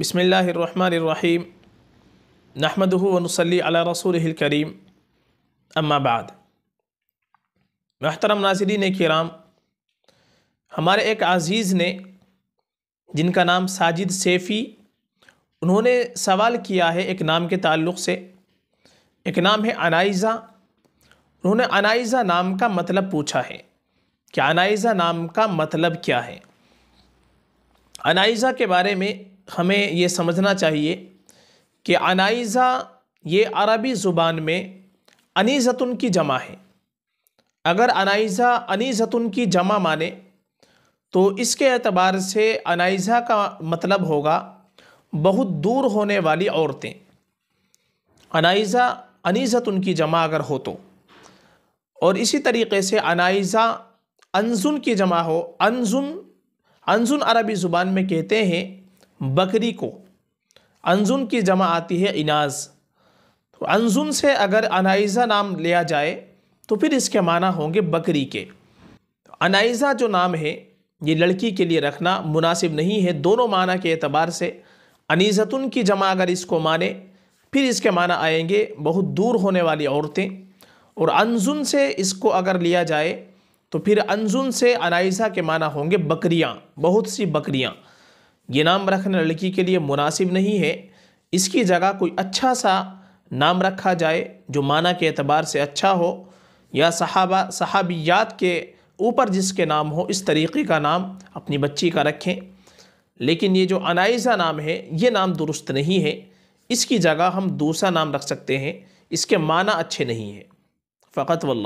बसमीम नहमदहू वनसली अला रसूल करीम अम्माबाद महतरम नाजरीन कराम हमारे एक आज़ीज़ ने जिनका नाम साजिद सेफ़ी उन्होंने सवाल किया है एक नाम के ताल्लुक़ से एक नाम है अनाइज़ा उन्होंने अनाइज़ा नाम का मतलब पूछा है कि अनाइज़ा नाम का मतलब क्या है अनाइज़ा के बारे में हमें ये समझना चाहिए कि अनाइज़ा ये अरबी ज़ुबान में अनीज़तुन की जमा है अगर अनाइज़ा अनीज़तुन की जमा माने तो इसके अतबार से अनाइज़ा का मतलब होगा बहुत दूर होने वाली औरतें अनाइज़ा अनीज़तुन की जमा अगर हो तो और इसी तरीके से अनाइज़ा अनजुन की जमा हो अनजुन अनजुन अरबी ज़ुबान में कहते हैं बकरी को अनजुन की जमा आती है इनाज तो अनजुन से अगर अनाइज़ा नाम लिया जाए तो फिर इसके माना होंगे बकरी के तो अनाइज़ा जो नाम है ये लड़की के लिए रखना मुनासिब नहीं है दोनों माना के अतबार से अनीज़तुन की जमा अगर इसको माने फिर इसके माना आएंगे बहुत दूर होने वाली औरतें और अनजुन से इसको अगर लिया जाए तो फिर अनजुन से अनाइज़ा के माना होंगे बकरियाँ बहुत सी बकरियाँ ये नाम रखना लड़की के लिए मुनासिब नहीं है इसकी जगह कोई अच्छा सा नाम रखा जाए जो माना के अतबार से अच्छा हो या सहाबा सहाबियात के ऊपर जिसके नाम हो इस तरीक़े का नाम अपनी बच्ची का रखें लेकिन ये जो अनाइज़ा नाम है ये नाम दुरुस्त नहीं है इसकी जगह हम दूसरा नाम रख सकते हैं इसके माना अच्छे नहीं है फ़कत वल्लम